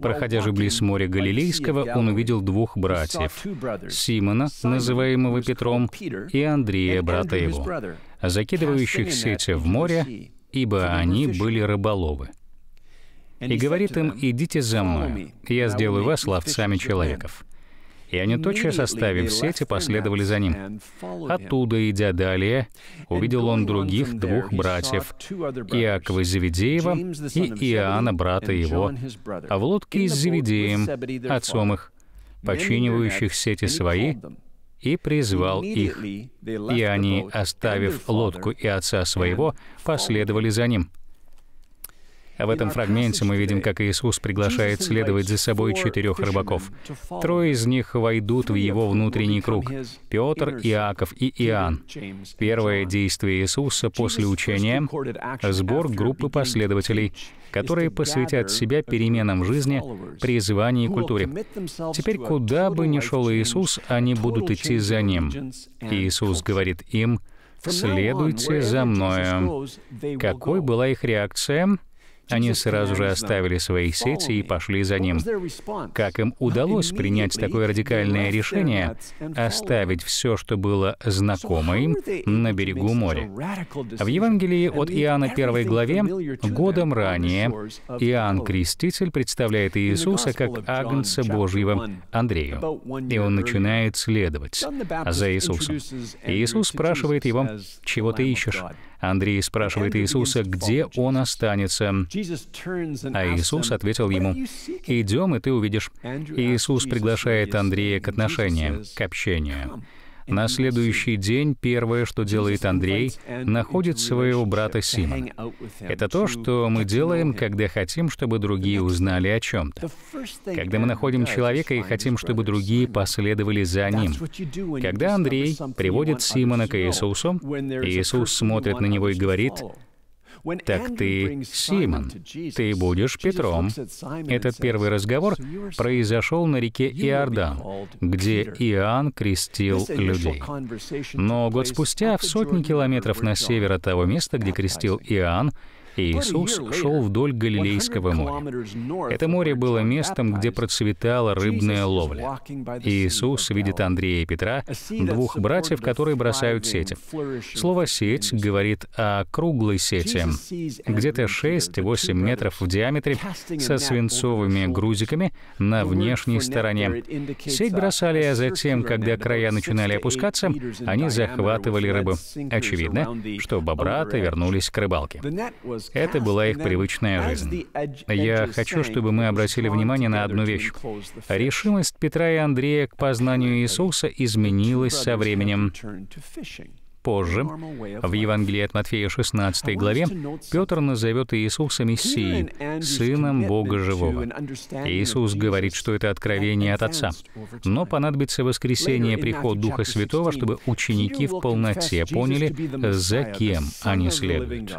Проходя же близ моря Галилейского, он увидел двух братьев, Симона, называемого Петром, и Андрея, брата его, закидывающих сети в море, ибо они были рыболовы. И говорит им, «Идите за мной, я сделаю вас ловцами человеков» и они тотчас, оставив сети, последовали за ним. Оттуда, идя далее, увидел он других двух братьев, Иакова Зеведеева и Иоанна, брата его, а в лодке с Зеведеем, отцом их, починивающих сети свои, и призвал их. И они, оставив лодку и отца своего, последовали за ним. А в этом фрагменте мы видим, как Иисус приглашает следовать за собой четырех рыбаков. Трое из них войдут в его внутренний круг — Петр, Иаков и Иоанн. Первое действие Иисуса после учения — сбор группы последователей, которые посвятят себя переменам жизни, призванию и культуре. Теперь, куда бы ни шел Иисус, они будут идти за Ним. Иисус говорит им, «Следуйте за Мною». Какой была их реакция? Они сразу же оставили свои сети и пошли за ним. Как им удалось принять такое радикальное решение оставить все, что было знакомо им, на берегу моря? В Евангелии от Иоанна 1 главе годом ранее Иоанн Креститель представляет Иисуса как Агнца Божьего Андрею, и он начинает следовать за Иисусом. Иисус спрашивает его, «Чего ты ищешь?» Андрей спрашивает Иисуса, где он останется. А Иисус ответил ему, «Идем, и ты увидишь». Иисус приглашает Андрея к отношениям, к общению. На следующий день первое, что делает Андрей, находит своего брата Симона. Это то, что мы делаем, когда хотим, чтобы другие узнали о чем-то. Когда мы находим человека и хотим, чтобы другие последовали за ним. Когда Андрей приводит Симона к Иисусу, Иисус смотрит на него и говорит, так ты Симон, ты будешь Петром. Этот первый разговор произошел на реке Иордан, где Иоанн крестил людей. Но год спустя, в сотни километров на север от того места, где крестил Иоанн, Иисус шел вдоль Галилейского моря. Это море было местом, где процветала рыбная ловля. Иисус видит Андрея и Петра, двух братьев, которые бросают сети. Слово «сеть» говорит о круглой сети, где-то 6-8 метров в диаметре, со свинцовыми грузиками на внешней стороне. Сеть бросали, а затем, когда края начинали опускаться, они захватывали рыбу. Очевидно, что бобраты вернулись к рыбалке. Это была их привычная жизнь. Я хочу, чтобы мы обратили внимание на одну вещь. Решимость Петра и Андрея к познанию Иисуса изменилась со временем. Позже, в Евангелии от Матфея 16 главе, Петр назовет Иисуса Мессией, Сыном Бога Живого. Иисус говорит, что это откровение от Отца. Но понадобится воскресение приход Духа Святого, чтобы ученики в полноте поняли, за кем они следуют.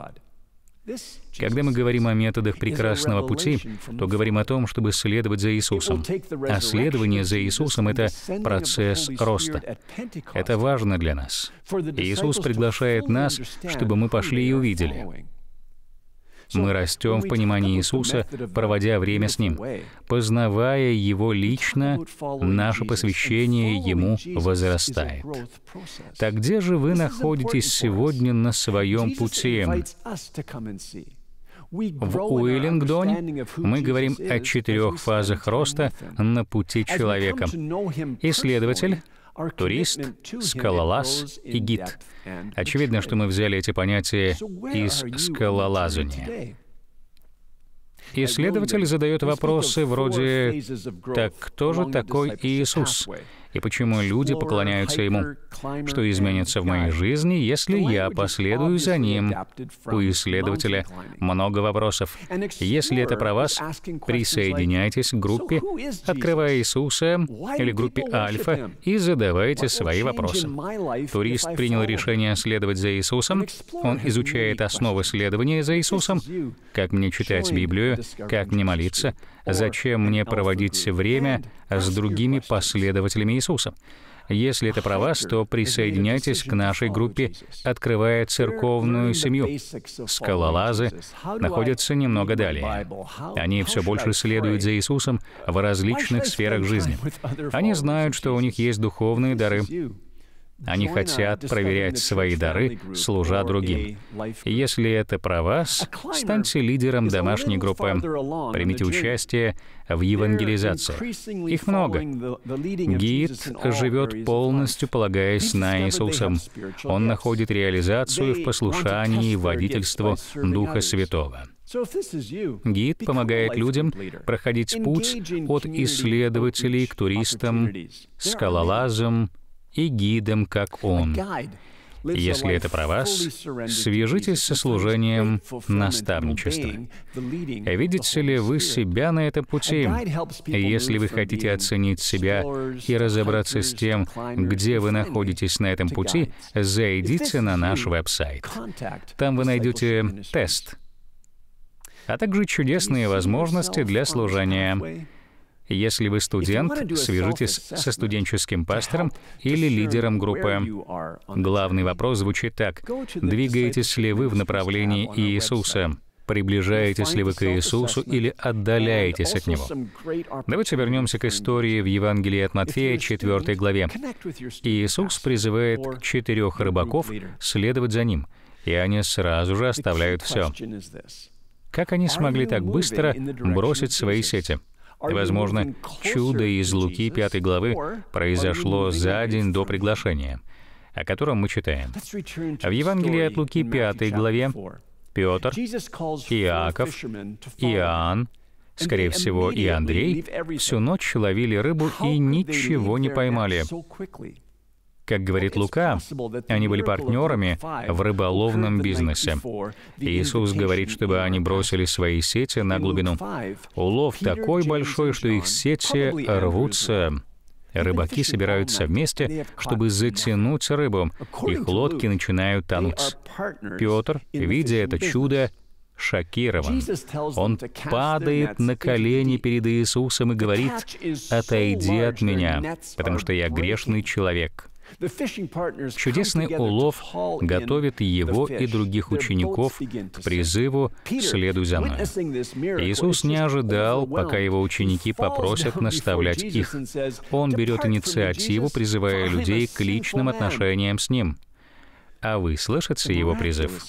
Когда мы говорим о методах прекрасного пути, то говорим о том, чтобы следовать за Иисусом. А следование за Иисусом — это процесс роста. Это важно для нас. Иисус приглашает нас, чтобы мы пошли и увидели. Мы растем в понимании Иисуса, проводя время с Ним. Познавая Его лично, наше посвящение Ему возрастает. Так где же вы находитесь сегодня на своем пути? В Уиллингдоне мы говорим о четырех фазах роста на пути человека. Исследователь турист, скалолаз и гид. Очевидно, что мы взяли эти понятия из скалолазания. Исследователь задает вопросы вроде «Так кто же такой Иисус?» и почему люди поклоняются ему. Что изменится в моей жизни, если я последую за ним? У исследователя много вопросов. Если это про вас, присоединяйтесь к группе «Открывая Иисуса» или группе «Альфа» и задавайте свои вопросы. Турист принял решение следовать за Иисусом. Он изучает основы следования за Иисусом, как мне читать Библию, как мне молиться, Зачем мне проводить время с другими последователями Иисуса? Если это про вас, то присоединяйтесь к нашей группе «Открывая церковную семью». Скалолазы находятся немного далее. Они все больше следуют за Иисусом в различных сферах жизни. Они знают, что у них есть духовные дары, они хотят проверять свои дары, служа другим. Если это про вас, станьте лидером домашней группы. Примите участие в евангелизации. Их много. Гид живет полностью полагаясь на Иисуса. Он находит реализацию в послушании и водительству Духа Святого. Гид помогает людям проходить путь от исследователей к туристам, скалолазам, и гидом, как Он. Если это про вас, свяжитесь со служением наставничества. Видите ли вы себя на этом пути? Если вы хотите оценить себя и разобраться с тем, где вы находитесь на этом пути, зайдите на наш веб-сайт. Там вы найдете тест, а также чудесные возможности для служения если вы студент, свяжитесь со студенческим пастором или лидером группы. Главный вопрос звучит так. Двигаетесь ли вы в направлении Иисуса? приближаетесь ли вы к Иисусу или отдаляетесь от Него. Давайте вернемся к истории в Евангелии от Матфея, 4 главе. Иисус призывает четырех рыбаков следовать за Ним, и они сразу же оставляют все. Как они смогли так быстро бросить свои сети? возможно, чудо из Луки 5 главы произошло за день до приглашения, о котором мы читаем. в Евангелии от Луки 5 главе Петр, Иаков, Иоанн, скорее всего, и Андрей всю ночь ловили рыбу и ничего не поймали. Как говорит Лука, они были партнерами в рыболовном бизнесе. Иисус говорит, чтобы они бросили свои сети на глубину. Улов такой большой, что их сети рвутся. Рыбаки собираются вместе, чтобы затянуть рыбу. Их лодки начинают тонуть. Петр, видя это чудо, шокирован. Он падает на колени перед Иисусом и говорит, «Отойди от меня, потому что я грешный человек». Чудесный улов готовит его и других учеников к призыву «Следуй за мной». Иисус не ожидал, пока его ученики попросят наставлять их. Он берет инициативу, призывая людей к личным отношениям с Ним а вы слышите его призыв?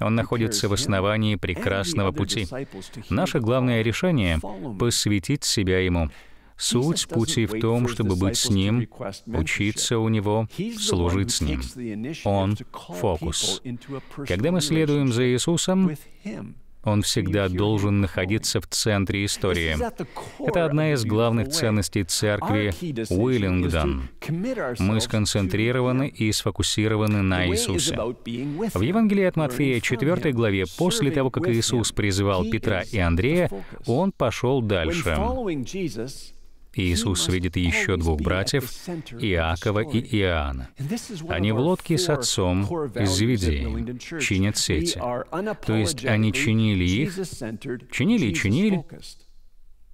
Он находится в основании прекрасного пути. Наше главное решение — посвятить себя ему. Суть пути в том, чтобы быть с Ним, учиться у Него, служить с Ним. Он — фокус. Когда мы следуем за Иисусом, он всегда должен находиться в центре истории. Это одна из главных ценностей церкви Уиллингдон. Мы сконцентрированы и сфокусированы на Иисусе. В Евангелии от Матфея 4 главе, после того, как Иисус призывал Петра и Андрея, он пошел дальше. Иисус видит еще двух братьев, Иакова и Иоанна. Они в лодке с отцом из Завидеи, чинят сети. То есть они чинили их, чинили и чинили,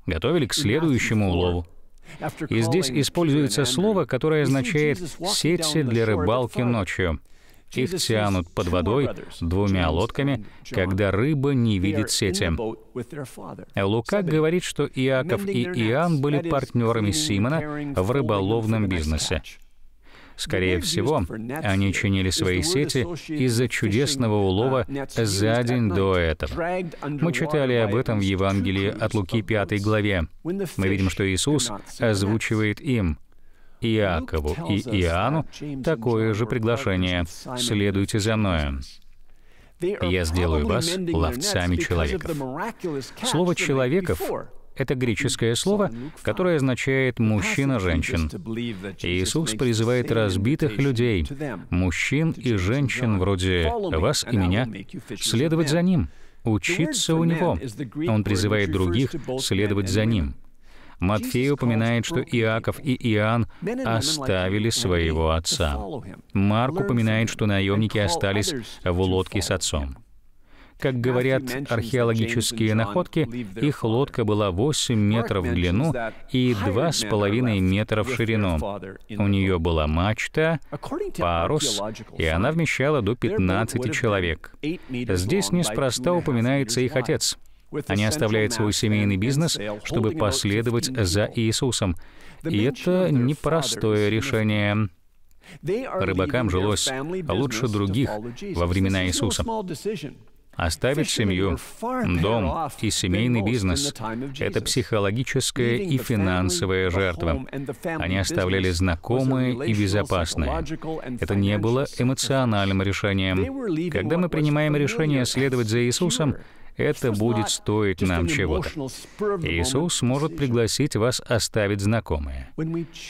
готовили к следующему улову. И здесь используется слово, которое означает «сети для рыбалки ночью». Их тянут под водой двумя лодками, когда рыба не видит сети. Э, Лука говорит, что Иаков и Иоанн были партнерами Симона в рыболовном бизнесе. Скорее всего, они чинили свои сети из-за чудесного uh, улова за день до этого. Мы читали об этом в Евангелии от Луки 5 главе. Мы видим, что Иисус озвучивает им — Иакову и Иоанну такое же приглашение «Следуйте за мною». «Я сделаю вас ловцами человеков». Слово «человеков» это греческое слово, которое означает «мужчина-женщин». Иисус призывает разбитых людей, мужчин и женщин вроде вас и меня, следовать за Ним, учиться у Него. Он призывает других следовать за Ним. Матфей упоминает, что Иаков и Иоанн оставили своего отца. Марк упоминает, что наемники остались в лодке с отцом. Как говорят археологические находки, их лодка была 8 метров в длину и 2,5 метра в ширину. У нее была мачта, парус, и она вмещала до 15 человек. Здесь неспроста упоминается их отец — они оставляют свой семейный бизнес, чтобы последовать за Иисусом. И это непростое решение. Рыбакам жилось лучше других во времена Иисуса. Оставить семью, дом и семейный бизнес — это психологическая и финансовая жертва. Они оставляли знакомые и безопасные. Это не было эмоциональным решением. Когда мы принимаем решение следовать за Иисусом, это будет стоить нам чего-то. Иисус может пригласить вас оставить знакомые.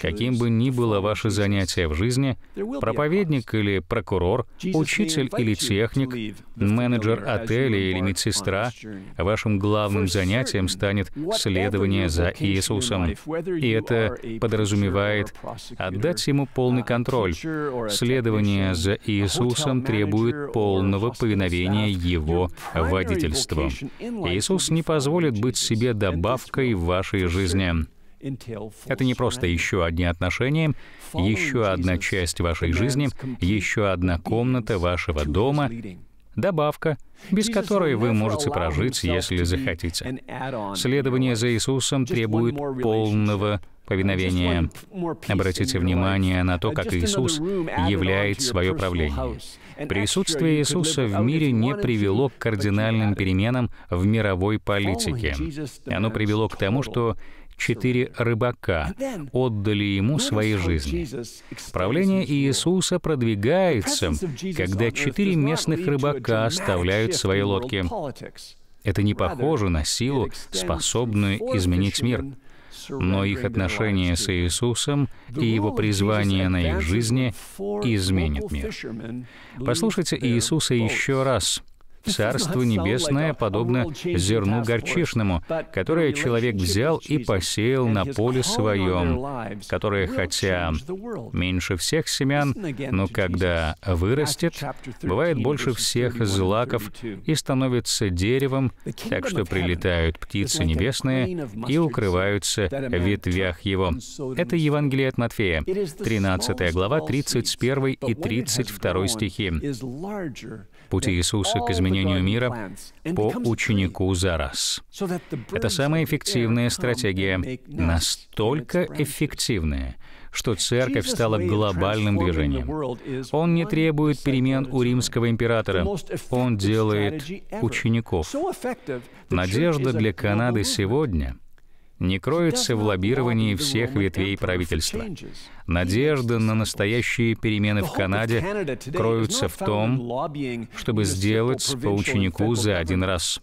Каким бы ни было ваше занятие в жизни, проповедник или прокурор, учитель или техник, менеджер отеля или медсестра, вашим главным занятием станет следование за Иисусом. И это подразумевает отдать Ему uh, полный контроль. Следование за Иисусом требует полного повиновения Его водительства. Богу. Иисус не позволит быть себе добавкой в вашей жизни. Это не просто еще одни отношения, еще одна часть вашей жизни, еще одна комната вашего дома, добавка, без которой вы можете прожить, если захотите. Следование за Иисусом требует полного повиновения. Обратите внимание на то, как Иисус являет свое правление. Присутствие Иисуса в мире не привело к кардинальным переменам в мировой политике. Оно привело к тому, что четыре рыбака отдали ему свои жизни. Правление Иисуса продвигается, когда четыре местных рыбака оставляют свои лодки. Это не похоже на силу, способную изменить мир но их отношение с Иисусом и его призвание на их жизни изменит мир. Послушайте Иисуса еще раз, Царство Небесное подобно зерну горчишному, которое человек взял и посеял на поле своем, которое, хотя меньше всех семян, но когда вырастет, бывает больше всех злаков и становится деревом, так что прилетают птицы небесные и укрываются в ветвях его. Это Евангелие от Матфея, 13 глава, 31 и 32 стихи. Пути Иисуса к изменению изменению мира по ученику за раз. Это самая эффективная стратегия, настолько эффективная, что церковь стала глобальным движением. Он не требует перемен у римского императора, он делает учеников. Надежда для Канады сегодня — не кроется в лоббировании всех ветвей правительства. Надежда на настоящие перемены в Канаде кроются в том, чтобы сделать по ученику за один раз.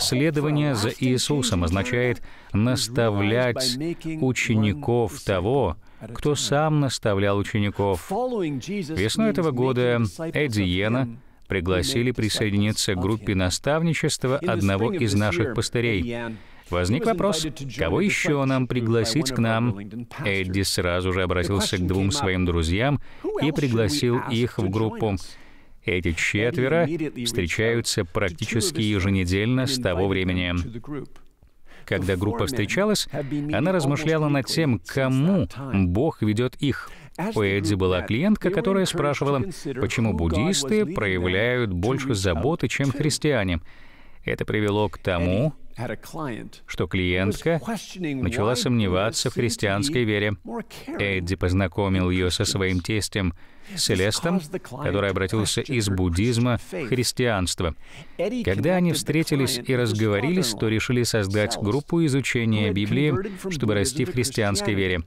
Следование за Иисусом означает наставлять учеников того, кто сам наставлял учеников. Весной этого года Эдди Йена пригласили присоединиться к группе наставничества одного из наших пастырей — Возник вопрос, кого еще нам пригласить к нам? Эдди сразу же обратился к двум своим друзьям и пригласил их в группу. Эти четверо встречаются практически еженедельно с того времени. Когда группа встречалась, она размышляла над тем, кому Бог ведет их. У Эдди была клиентка, которая спрашивала, почему буддисты проявляют больше заботы, чем христиане. Это привело к тому, что клиентка начала сомневаться в христианской вере. Эдди познакомил ее со своим тестем Селестом, который обратился из буддизма в христианство. Когда они встретились и разговорились, то решили создать группу изучения Библии, чтобы расти в христианской вере.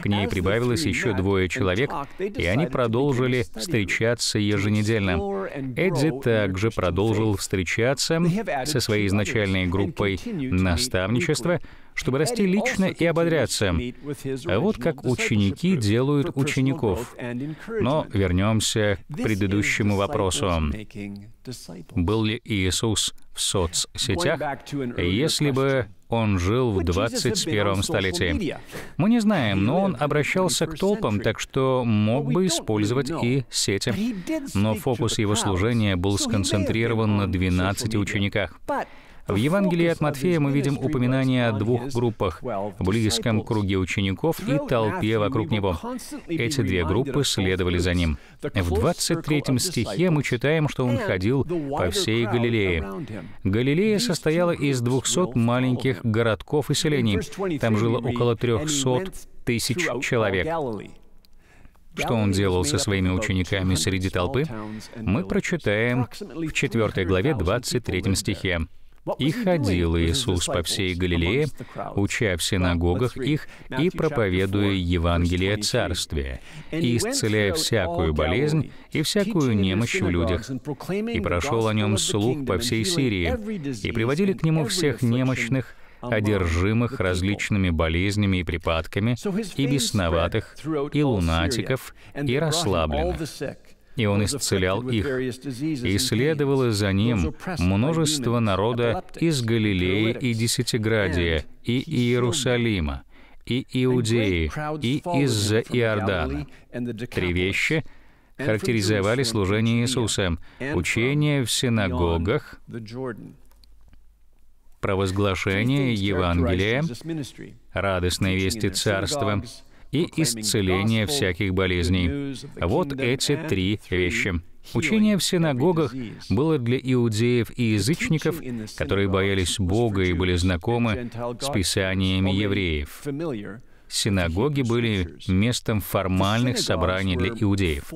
К ней прибавилось еще двое человек, и они продолжили встречаться еженедельно. Эдди также продолжил встречаться со своей изначальной группой наставничества, чтобы расти лично и ободряться. А вот как ученики делают учеников. Но вернемся к предыдущему вопросу. Был ли Иисус в соцсетях? Если бы он жил в 21 столетии. Мы не знаем, но он обращался к толпам, так что мог бы использовать и сети. Но фокус его служения был сконцентрирован на 12 учениках. В Евангелии от Матфея мы видим упоминание о двух группах — близком круге учеников и толпе вокруг него. Эти две группы следовали за ним. В 23 стихе мы читаем, что он ходил по всей Галилее. Галилея состояла из 200 маленьких городков и селений. Там жило около 300 тысяч человек. Что он делал со своими учениками среди толпы, мы прочитаем в 4 главе 23 стихе. И ходил Иисус по всей Галилее, уча в синагогах их и проповедуя Евангелие Царствия, и исцеляя всякую болезнь и всякую немощь в людях. И прошел о нем слух по всей Сирии, и приводили к нему всех немощных, одержимых различными болезнями и припадками, и бесноватых, и лунатиков, и расслабленных и он исцелял их. И следовало за ним множество народа из Галилеи и Десятиградия, и Иерусалима, и Иудеи, и из-за Иордана. Три вещи характеризовали служение Иисуса, учение в синагогах, провозглашение Евангелия, радостные вести Царства — и исцеление всяких болезней. Вот эти три вещи. Учение в синагогах было для иудеев и язычников, которые боялись Бога и были знакомы с писаниями евреев синагоги были местом формальных собраний для иудеев.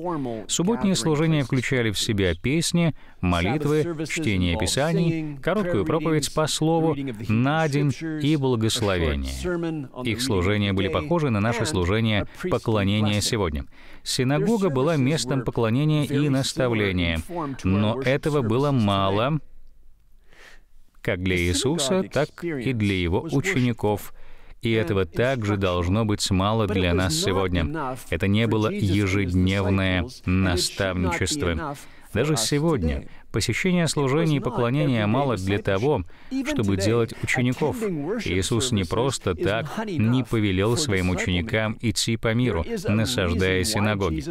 Субботние служения включали в себя песни, молитвы, чтение Писаний, короткую проповедь по слову на день и благословение. Их служения были похожи на наше служение поклонения сегодня. Синагога была местом поклонения и наставления, но этого было мало как для Иисуса, так и для его учеников – и этого также должно быть мало для нас сегодня. Это не было ежедневное наставничество. Даже а сегодня посещение служений и поклонения мало для того, чтобы делать учеников. Иисус не просто так не повелел своим ученикам идти по миру, насаждая синагоги.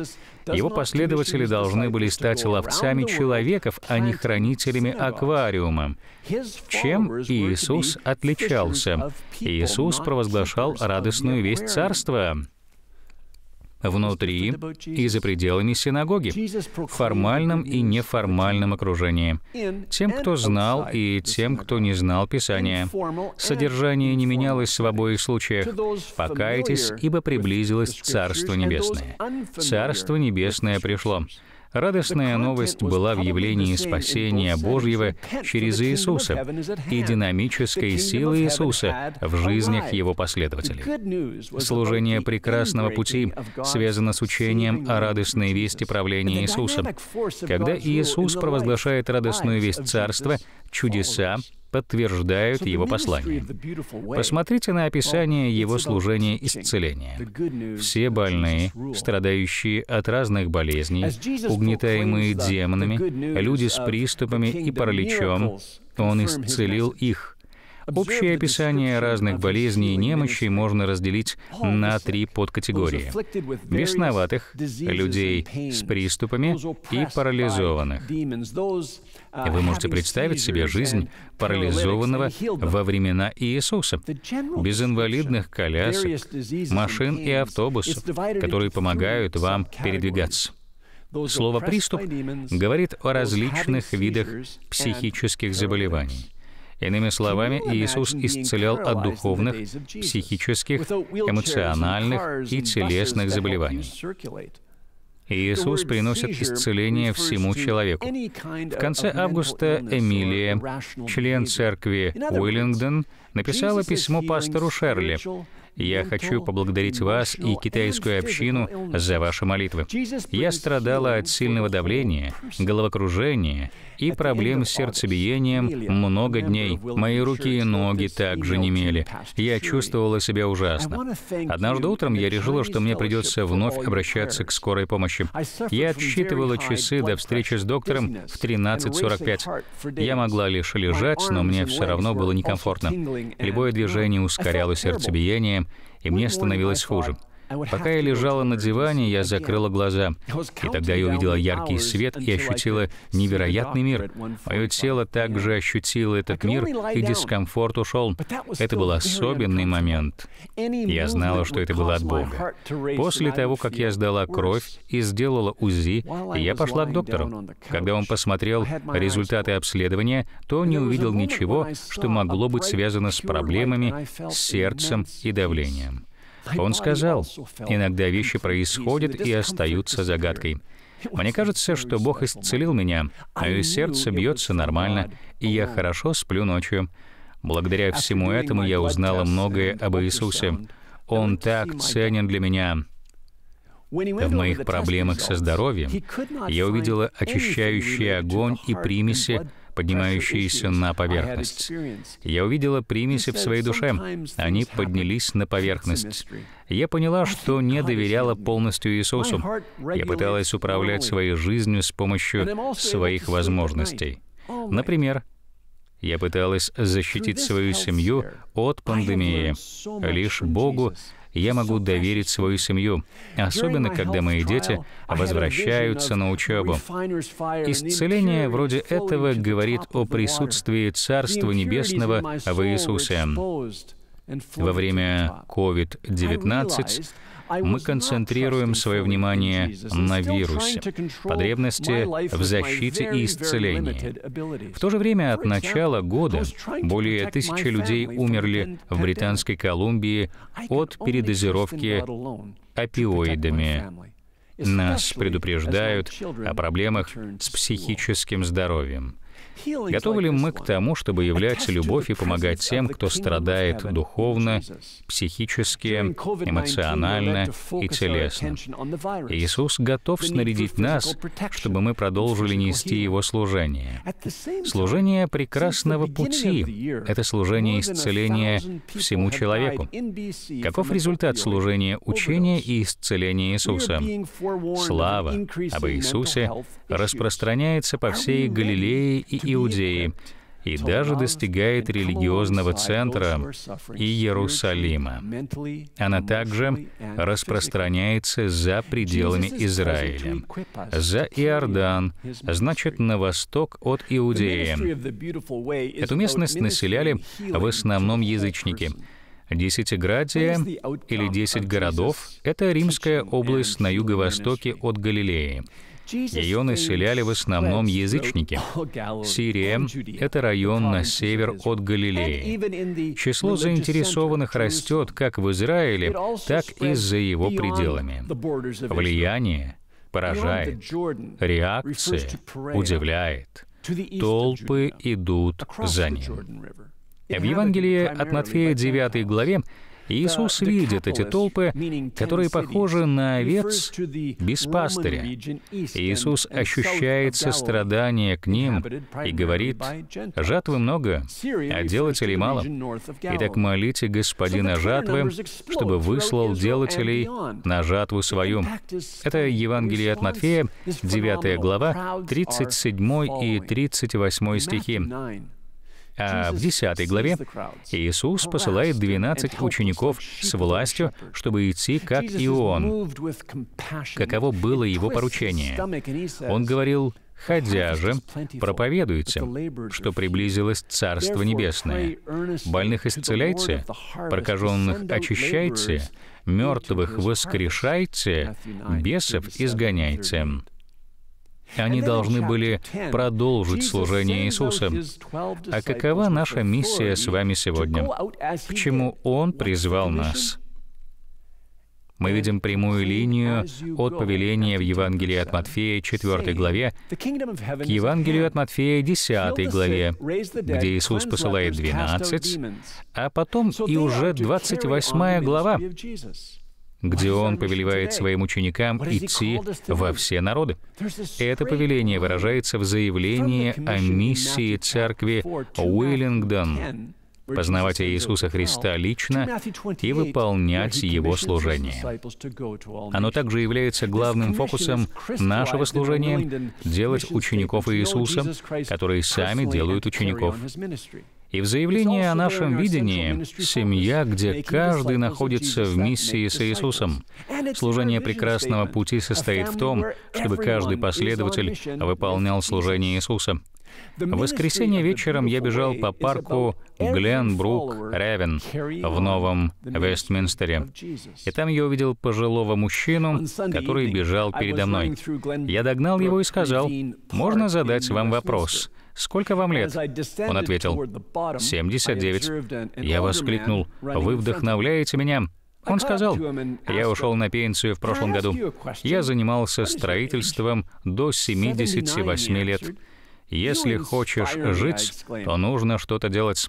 Его последователи должны были стать ловцами человеков, а не хранителями аквариума. Чем Иисус отличался? Иисус провозглашал радостную весть Царства внутри и за пределами синагоги, в формальном и неформальном окружении, тем, кто знал и тем, кто не знал Писания. Содержание не менялось в обоих случаях. «Покайтесь, ибо приблизилось Царство Небесное». Царство Небесное пришло. Радостная новость была в явлении спасения Божьего через Иисуса и динамической силы Иисуса в жизнях Его последователей. Служение прекрасного пути связано с учением о радостной вести правления Иисуса. Когда Иисус провозглашает радостную весть Царства, чудеса подтверждают его послание. Посмотрите на описание его служения исцеления. Все больные, страдающие от разных болезней, угнетаемые демонами, люди с приступами и параличом, он исцелил их, Общее описание разных болезней и немощей можно разделить на три подкатегории. Бесноватых, людей с приступами и парализованных. Вы можете представить себе жизнь парализованного во времена Иисуса, без инвалидных колясок, машин и автобусов, которые помогают вам передвигаться. Слово «приступ» говорит о различных видах психических заболеваний. Иными словами, Иисус исцелял от духовных, психических, эмоциональных и телесных заболеваний. Иисус приносит исцеление всему человеку. В конце августа Эмилия, член церкви Уиллингдон, написала письмо пастору Шерли, я хочу поблагодарить вас и китайскую общину за ваши молитвы. Я страдала от сильного давления, головокружения и проблем с сердцебиением много дней. Мои руки и ноги также немели. Я чувствовала себя ужасно. Однажды утром я решила, что мне придется вновь обращаться к скорой помощи. Я отсчитывала часы до встречи с доктором в 13.45. Я могла лишь лежать, но мне все равно было некомфортно. Любое движение ускоряло сердцебиение, и мне становилось хуже. Пока я лежала на диване, я закрыла глаза. И тогда я увидела яркий свет и ощутила невероятный мир. Мое тело также ощутило этот мир, и дискомфорт ушел. Это был особенный момент. Я знала, что это было от Бога. После того, как я сдала кровь и сделала УЗИ, я пошла к доктору. Когда он посмотрел результаты обследования, то не увидел ничего, что могло быть связано с проблемами с сердцем и давлением. Он сказал, иногда вещи происходят и остаются загадкой. Мне кажется, что Бог исцелил меня, а и сердце бьется нормально, и я oh, хорошо сплю ночью. Благодаря всему этому я узнала многое об Иисусе. Он так ценен для меня. В моих проблемах со здоровьем я увидела очищающий огонь и примеси, поднимающиеся на поверхность. Я увидела примеси в своей душе. Они поднялись на поверхность. Я поняла, что не доверяла полностью Иисусу. Я пыталась управлять своей жизнью с помощью своих возможностей. Например, я пыталась защитить свою семью от пандемии. Лишь Богу я могу доверить свою семью, особенно когда мои дети возвращаются на учебу. Исцеление вроде этого говорит о присутствии Царства Небесного в Иисусе. Во время COVID-19 мы концентрируем свое внимание на вирусе, потребности в защите и исцелении. В то же время от начала года более тысячи людей умерли в Британской Колумбии от передозировки опиоидами. Нас предупреждают о проблемах с психическим здоровьем. Готовы ли мы к тому, чтобы являться любовь и помогать тем, кто страдает духовно, психически, эмоционально и телесно? Иисус готов снарядить нас, чтобы мы продолжили нести Его служение. Служение прекрасного пути — это служение исцеления всему человеку. Каков результат служения учения и исцеления Иисуса? Слава об Иисусе распространяется по всей Галилее и Иудеи, и даже достигает религиозного центра Иерусалима. Она также распространяется за пределами Израиля, за Иордан, значит, на восток от Иудеи. Эту местность населяли в основном язычники. Десятиградия или десять городов — это римская область на юго-востоке от Галилеи. Ее населяли в основном язычники. Сирия — это район на север от Галилеи. Число заинтересованных растет как в Израиле, так и за его пределами. Влияние поражает, реакция удивляет. Толпы идут за ним. В Евангелии от Матфея 9 главе Иисус видит эти толпы, которые похожи на овец без пастыря. Иисус ощущает сострадание к ним и говорит, «Жатвы много, а делателей мало. Итак, молите Господина жатвы, чтобы выслал делателей на жатву свою». Это Евангелие от Матфея, 9 глава, 37 и 38 стихи. А в 10 главе Иисус посылает 12 учеников с властью, чтобы идти как и Он. Каково было его поручение? Он говорил, «Ходя же, проповедуйте, что приблизилось Царство Небесное. Больных исцеляйте, прокаженных очищайте, мертвых воскрешайте, бесов изгоняйте». Они должны были продолжить служение Иисуса. А какова наша миссия с вами сегодня? Почему Он призвал нас? Мы видим прямую линию от повеления в Евангелии от Матфея 4 главе к Евангелию от Матфея 10 главе, где Иисус посылает 12, а потом и уже 28 глава, где он повелевает своим ученикам идти во все народы. Это повеление выражается в заявлении о миссии церкви Уиллингдон познавать Иисуса Христа лично и выполнять Его служение. Оно также является главным фокусом нашего служения — делать учеников Иисуса, которые сами делают учеников. И в заявлении о нашем видении «Семья, где каждый находится в миссии с Иисусом». Служение прекрасного пути состоит в том, чтобы каждый последователь выполнял служение Иисуса. В воскресенье вечером я бежал по парку Гленбрук-Ревен в Новом Вестминстере. И там я увидел пожилого мужчину, который бежал передо мной. Я догнал его и сказал, «Можно задать вам вопрос?» «Сколько вам лет?» Он ответил, «79». Я воскликнул, «Вы вдохновляете меня?» Он сказал, «Я ушел на пенсию в прошлом году. Я занимался строительством до 78 лет. Если хочешь жить, то нужно что-то делать».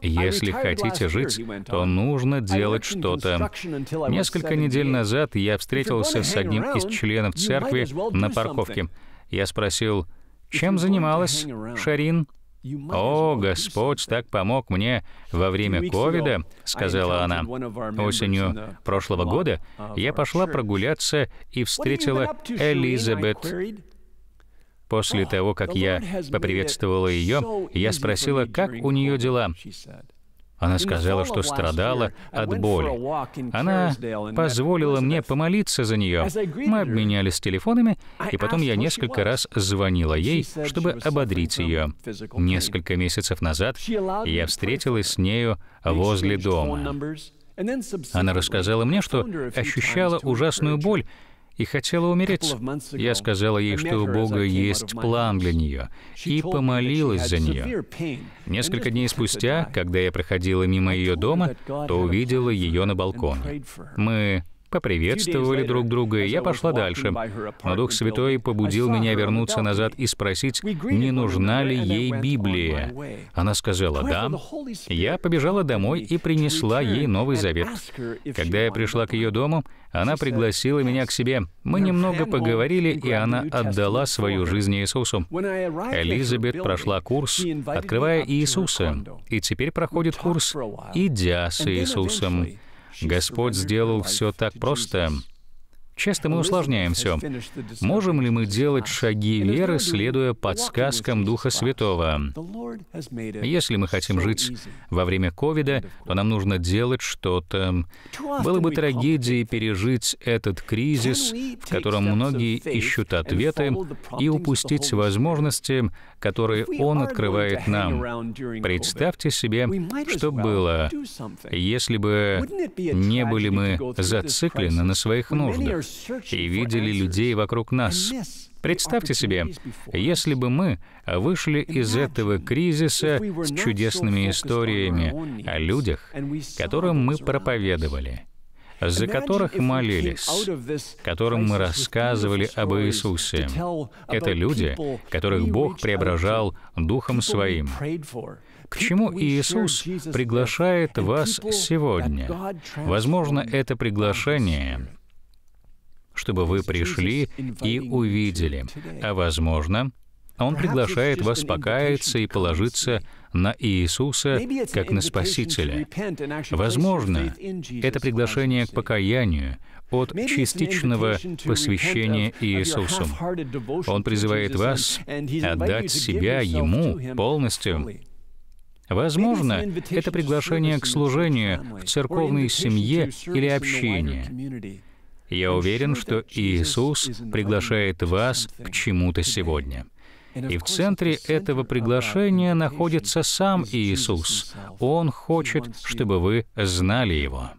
Если хотите жить, то нужно делать что-то. Несколько недель назад я встретился с одним из членов церкви на парковке. Я спросил, чем занималась Шарин? «О, Господь так помог мне во время ковида», — сказала она. Осенью прошлого года я пошла прогуляться и встретила Элизабет. После того, как я поприветствовала ее, я спросила, как у нее дела. Она сказала, что страдала от боли. Она позволила мне помолиться за нее. Мы обменялись телефонами, и потом я несколько раз звонила ей, чтобы ободрить ее. Несколько месяцев назад я встретилась с нею возле дома. Она рассказала мне, что ощущала ужасную боль и хотела умереть. Я сказала ей, что у Бога есть план для нее, и помолилась за нее. Несколько дней спустя, когда я проходила мимо ее дома, то увидела ее на балконе. Мы поприветствовали друг друга, и я пошла дальше. Но Дух Святой побудил меня вернуться назад и спросить, не нужна ли ей Библия. Она сказала «да». Я побежала домой и принесла ей Новый Завет. Когда я пришла к ее дому, она пригласила меня к себе. Мы немного поговорили, и она отдала свою жизнь Иисусу. Элизабет прошла курс, открывая Иисуса, и теперь проходит курс, идя с Иисусом. Господь сделал все так просто. Часто мы усложняем все. Можем ли мы делать шаги веры, следуя подсказкам Духа Святого? Если мы хотим жить во время ковида, то нам нужно делать что-то. Было бы трагедией пережить этот кризис, в котором многие ищут ответы, и упустить возможности которые Он открывает нам. Представьте себе, что было, если бы не были мы зациклены на своих нуждах и видели людей вокруг нас. Представьте себе, если бы мы вышли из этого кризиса с чудесными историями о людях, которым мы проповедовали, за которых молились, которым мы рассказывали об Иисусе. Это люди, которых Бог преображал Духом Своим. К чему Иисус приглашает вас сегодня? Возможно, это приглашение чтобы вы пришли и увидели, а, возможно, а он приглашает вас покаяться и положиться на Иисуса как на Спасителя. Возможно, это приглашение к покаянию от частичного посвящения Иисусу. Он призывает вас отдать себя Ему полностью. Возможно, это приглашение к служению в церковной семье или общине. Я уверен, что Иисус приглашает вас к чему-то сегодня. И в центре этого приглашения находится сам Иисус. Он хочет, чтобы вы знали Его.